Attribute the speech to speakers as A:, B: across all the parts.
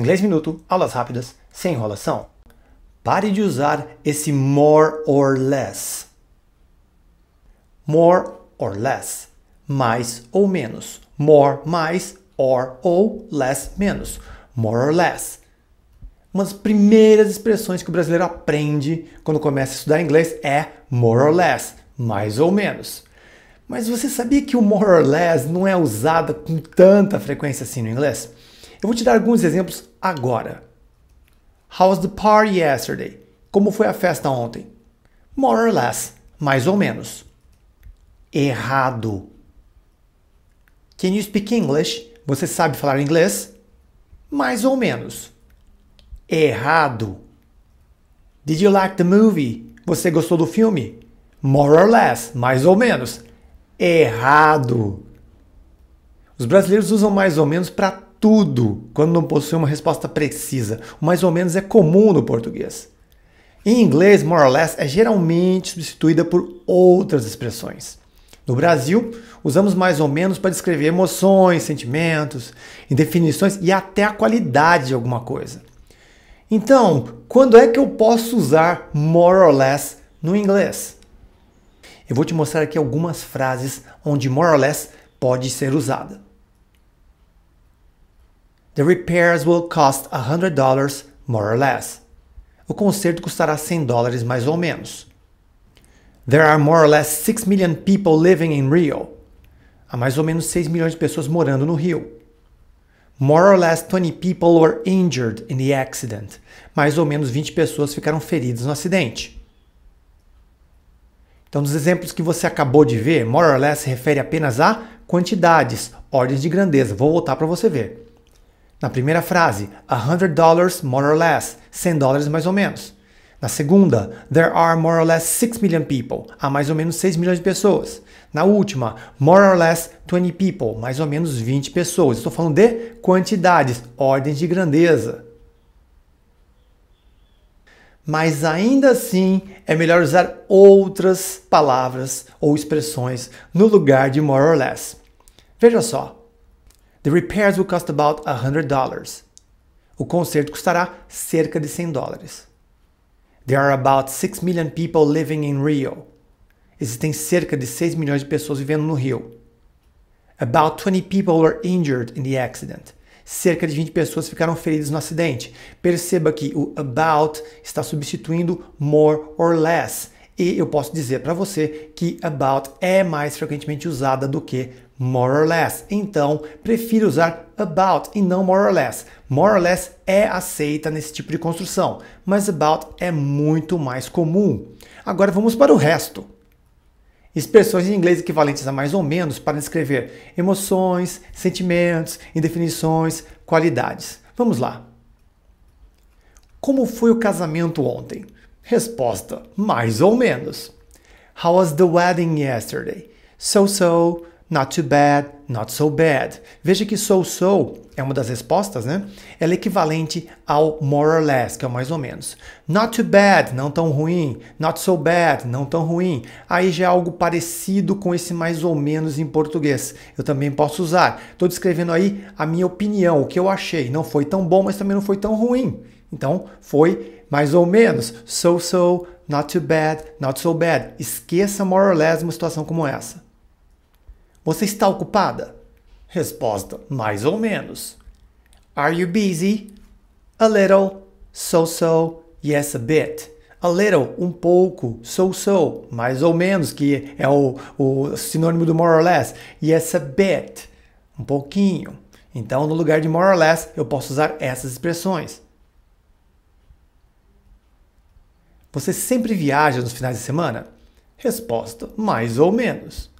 A: Inglês Minuto, aulas rápidas, sem enrolação. Pare de usar esse more or less. More or less. Mais ou menos. More mais, or ou less menos. More or less. Uma das primeiras expressões que o brasileiro aprende quando começa a estudar inglês é more or less, mais ou menos. Mas você sabia que o more or less não é usada com tanta frequência assim no inglês? Eu vou te dar alguns exemplos agora. How was the party yesterday? Como foi a festa ontem? More or less, mais ou menos. Errado. Can you speak English? Você sabe falar inglês? Mais ou menos. Errado. Did you like the movie? Você gostou do filme? More or less, mais ou menos. Errado. Os brasileiros usam mais ou menos para tudo quando não possui uma resposta precisa. mais ou menos é comum no português. Em inglês, more or less é geralmente substituída por outras expressões. No Brasil, usamos mais ou menos para descrever emoções, sentimentos, indefinições e até a qualidade de alguma coisa. Então, quando é que eu posso usar more or less no inglês? Eu vou te mostrar aqui algumas frases onde more or less pode ser usada. The repairs will cost $100 more or less. O conserto custará 100 dólares mais ou menos. There are more or less 6 million people living in Rio. Há mais ou menos 6 milhões de pessoas morando no Rio. More or less 20 people were injured in the accident. Mais ou menos 20 pessoas ficaram feridas no acidente. Então, nos exemplos que você acabou de ver, more or less se refere apenas a quantidades, ordens de grandeza. Vou voltar para você ver. Na primeira frase, a hundred dollars more or less, 100 dólares mais ou menos. Na segunda, there are more or less 6 million people, há mais ou menos 6 milhões de pessoas. Na última, more or less 20 people, mais ou menos 20 pessoas. Estou falando de quantidades, ordens de grandeza. Mas ainda assim, é melhor usar outras palavras ou expressões no lugar de more or less. Veja só, The repairs will cost about $100. O conserto custará cerca de 100 dólares. There are about 6 million people living in Rio. Existem cerca de 6 milhões de pessoas vivendo no Rio. About 20 people were injured in the accident. Cerca de 20 pessoas ficaram feridas no acidente. Perceba que o about está substituindo more or less. E eu posso dizer para você que about é mais frequentemente usada do que more or less. Então, prefiro usar about e não more or less. More or less é aceita nesse tipo de construção, mas about é muito mais comum. Agora vamos para o resto. Expressões em inglês equivalentes a mais ou menos para descrever emoções, sentimentos, indefinições, qualidades. Vamos lá. Como foi o casamento ontem? Resposta: mais ou menos. How was the wedding yesterday? So so. Not too bad, not so bad. Veja que so so é uma das respostas, né? Ela é equivalente ao more or less, que é o mais ou menos. Not too bad, não tão ruim. Not so bad, não tão ruim. Aí já é algo parecido com esse mais ou menos em português. Eu também posso usar. Estou descrevendo aí a minha opinião, o que eu achei. Não foi tão bom, mas também não foi tão ruim. Então, foi mais ou menos. So so, not too bad, not so bad. Esqueça more or less uma situação como essa. Você está ocupada? Resposta: Mais ou menos. Are you busy? A little. So so. Yes, a bit. A little, um pouco, so so, mais ou menos, que é o, o sinônimo do more or less. Yes, a bit, um pouquinho. Então, no lugar de more or less, eu posso usar essas expressões. Você sempre viaja nos finais de semana? Resposta: mais ou menos.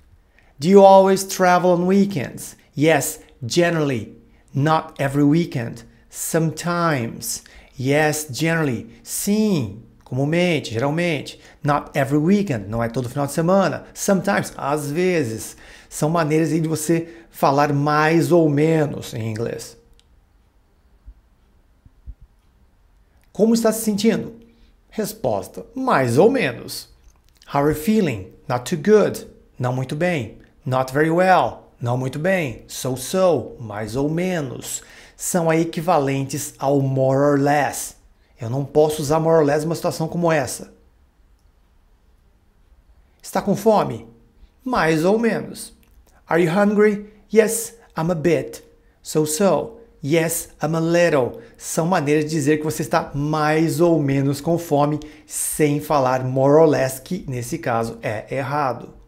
A: Do you always travel on weekends? Yes, generally. Not every weekend. Sometimes. Yes, generally. Sim, comumente, geralmente. Not every weekend, não é todo final de semana. Sometimes, às vezes. São maneiras de você falar mais ou menos em inglês. Como está se sentindo? Resposta: mais ou menos. How are you feeling? Not too good. Não muito bem. Not very well, não muito bem, so-so, mais ou menos, são equivalentes ao more or less. Eu não posso usar more or less numa situação como essa. Está com fome? Mais ou menos. Are you hungry? Yes, I'm a bit. So-so. Yes, I'm a little. São maneiras de dizer que você está mais ou menos com fome, sem falar more or less, que nesse caso é errado.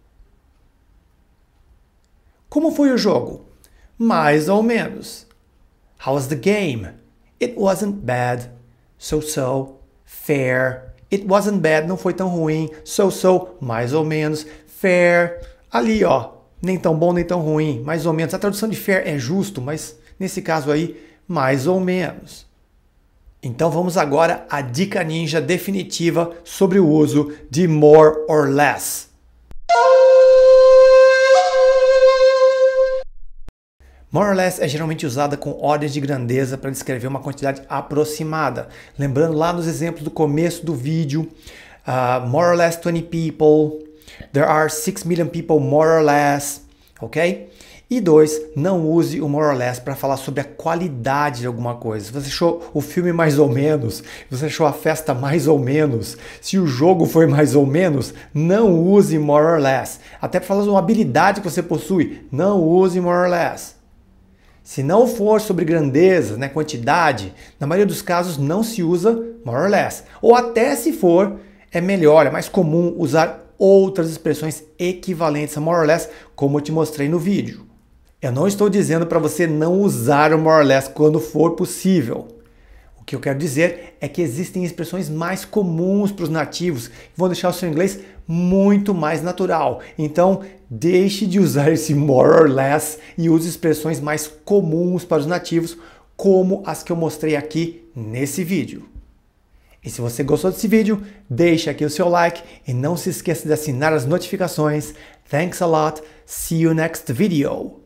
A: Como foi o jogo? Mais ou menos. How was the game? It wasn't bad. So-so. Fair. It wasn't bad, não foi tão ruim. So-so, mais ou menos. Fair. Ali, ó. Nem tão bom, nem tão ruim. Mais ou menos. A tradução de fair é justo, mas nesse caso aí, mais ou menos. Então vamos agora à dica ninja definitiva sobre o uso de more or less. More or less é geralmente usada com ordens de grandeza para descrever uma quantidade aproximada. Lembrando lá nos exemplos do começo do vídeo, uh, more or less 20 people, there are 6 million people more or less, ok? E dois, não use o more or less para falar sobre a qualidade de alguma coisa. Se você achou o filme mais ou menos, se você achou a festa mais ou menos, se o jogo foi mais ou menos, não use more or less. Até para falar de uma habilidade que você possui, não use more or less. Se não for sobre grandeza, né, quantidade, na maioria dos casos não se usa more or less. Ou até se for, é melhor, é mais comum usar outras expressões equivalentes a more or less, como eu te mostrei no vídeo. Eu não estou dizendo para você não usar o more or less quando for possível. O que eu quero dizer é que existem expressões mais comuns para os nativos que vão deixar o seu inglês muito mais natural. Então, deixe de usar esse more or less e use expressões mais comuns para os nativos, como as que eu mostrei aqui nesse vídeo. E se você gostou desse vídeo, deixe aqui o seu like e não se esqueça de assinar as notificações. Thanks a lot. See you next video.